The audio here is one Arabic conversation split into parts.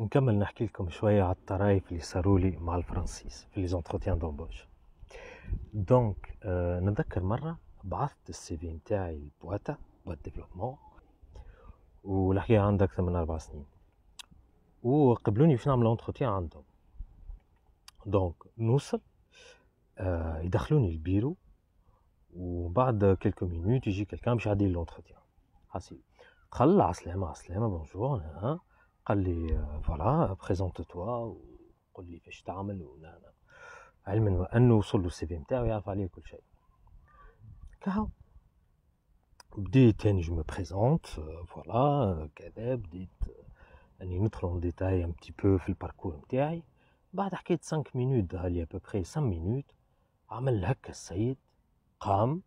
نكمل نحكي لكم شوية على الطرايف اللي صاروا لي مع الفرنسيس في لي زونتروتيان دومبوش دونك آه نتذكر مرة بعثت السي في نتاعي لبواتا بوات ديفلوبمون والحكاية عندها أكثر من أربع سنين وقبلوني باش نعمل لونتروتيان عندهم دونك نوصل آه يدخلوني البيرو وبعد كيلكو مينوت يجي كيلكان باش يعدي لونتروتيان حسيب دخل عسلامة عسلامة بونجور ها قال لي فوالا بريزونتو توا وقول لي فاش تعمل ولا علما وانه وصل له السي في نتاعو يعرف عليه كل شيء كهو بديت يعني جو مي بريزونت فوالا كذا بديت آه، اني ندخل اون ديتاي ان بتي بو في الباركور نتاعي بعد حكيت 5 مينوت هالي بوبري 5 مينوت عمل هكا السيد قام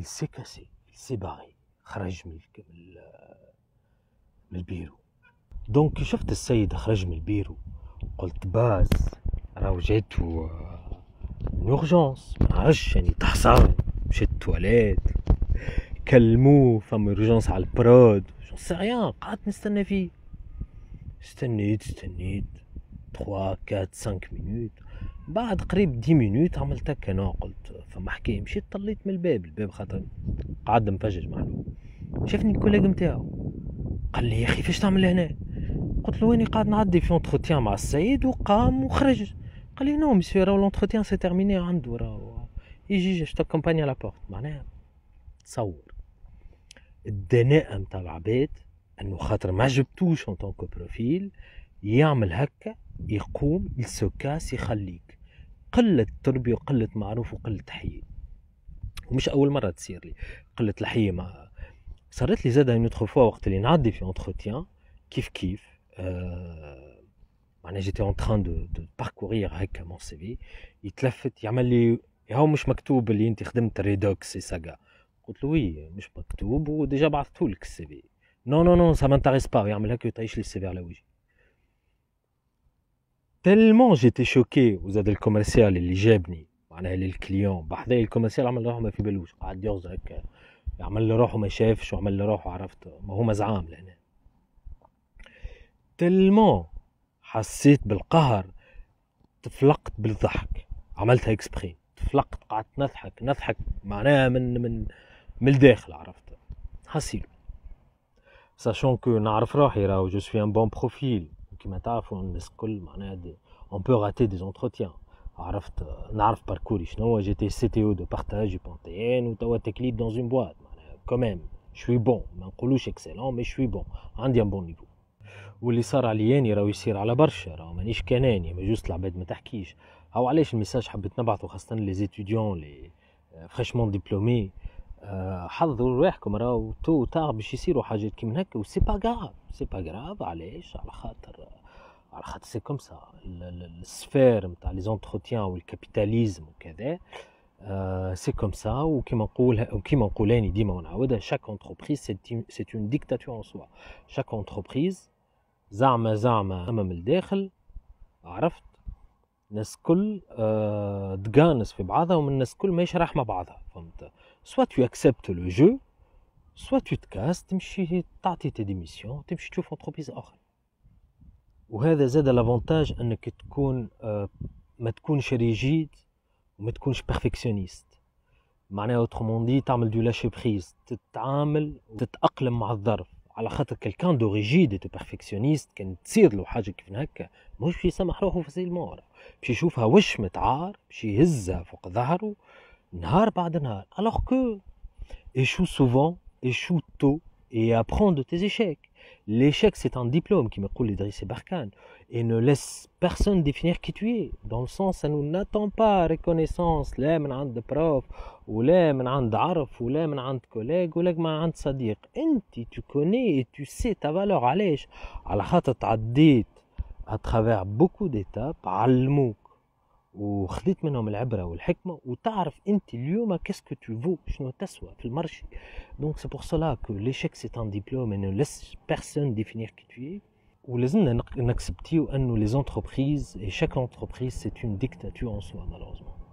il سي cassé il s'est خرج من آه، من البيرو دونك شفت السيد خرج من البيرو قلت باز راهو جاتو اورجونس ما عرفش يعني تحصر مشات التواليت كلموه فما اورجونس على البرود جون سي ريان قعدت نستنى فيه استنيت استنيت 3 4 5 مينوت بعد قريب 10 مينوت عملت هكا نوع قلت فما حكايه مشيت طليت من الباب الباب خاطر قعد مفجج معلوم شافني الكوليغ نتاعو قال لي يا اخي فاش تعمل هنا قلت له وين قاعد نعدي في اونتروتيان مع السيد وقام وخرج قال لي نو نعم مسيو راهو لونتروتيان سي تيرميني عنده راهو يجي جو تكومباني على بورت معناها تصور الدناءة نتاع العباد انه خاطر ما جبتوش اون طونكو بروفيل يعمل هكا يقوم السوكاس يخليك قلة تربية وقلة معروف وقلة حية ومش أول مرة تصير لي قلة الحية مع صارت لي زادة اون فوا وقت اللي نعدي في اونتروتيان كيف كيف معناها جيتي اون تران دو دو باركورير هكا مون في يتلفت يعمل لي هاو مش مكتوب اللي انت خدمت ريدوكس ساغا قلت له وي مش مكتوب وديجا بعثته لك السي في نو نو نو سا مانتاريس با يعمل هكا يطيش لي السي في على وجهي تلمون جيتي شوكي وزاد الكوميرسيال اللي جابني معناها للكليون بحذايا الكوميرسيال عمل روحه ما في بالوش قعد يغزر هكا يعمل لروحه ما شافش وعمل لروحه عرفت ما هو مزعام لهنا تلمو حسيت بالقهر تفلقت بالضحك عملتها اكسبري تفلقت قعدت نضحك نضحك معناها من من من الداخل عرفت حسيت ساشون كو نعرف روحي راهو جو سوي ان بون بروفيل كيما تعرفوا الناس الكل معناها اون بو غاتي دي زونتروتيان عرفت نعرف باركوري شنو هو جيتي سي تي او دو بارتاج بونتيان وتوا تكليد دون اون بواط معناها كوميم شوي بون ما نقولوش اكسلون مي شوي بون عندي ان بون نيفو واللي صار علياني راهو يصير على برشا راهو مانيش كناني ما جوست العباد ما تحكيش او علاش الميساج حبيت نبعثه خاصه لي زيتيديون لي فريشمون ديبلومي آه، حضروا روحكم راهو تو تاع باش يصيروا حاجات كيما هكا وسي با غراف سي با غراف علاش على خاطر على خاطر سي كوم سا السفير نتاع لي زونتروتيان والكابيتاليزم وكذا سي كوم سا وكيما نقول وكيما نقول اني ديما ونعاودها شاك اونتربريز سي اون ديكتاتور ان سوا شاك اونتربريز زعمة زعمة أمام الداخل عرفت الناس كل آه، تقانس في بعضها ومن الناس كل ماهيش رحمة بعضها فهمت سواء تو اكسبت لو جو سواء تو تكاس تمشي تعطي تديميسيون تمشي تشوف انتربريز اخرى وهذا زاد لافونتاج انك تكون آه، ما تكونش ريجيد وما تكونش بيرفكسيونيست معناها اوترومون دي تعمل دو لاشي بريز تتعامل وتتاقلم مع الظرف على خاطر كلكان دو ريجيد دو بيرفكسيونيست كان تصير له حاجه كيف هكا مش في يسامح روحه فاسيلمون باش يشوفها وش متعار باش يهزها فوق ظهره نهار بعد نهار الوغ كو ايشو سوفون ايشو تو اي ابرون دو tes L'échec, c'est un diplôme qui me coule les Barkhane et ne laisse personne définir qui tu es. Dans le sens, ça nous n'attend pas reconnaissance. Là, un prof, ou là, un ou collègue, ou là, un tu connais et tu sais ta valeur. à al-khatat à travers beaucoup d'étapes. al-mou. وخذيت منهم العبره والحكمه وتعرف انت اليوم كاسكو تو فو شنو تسوى في المارشي دونك سي بور سولا كو ليشيك سي تان ديبلوم ان ليس بيرسون ديفينيغ كي تو ولازمنا نكسبتيو انه لي زونتربريز اي شاك انتربريز سي اون ديكتاتور ان سوا مالوزمون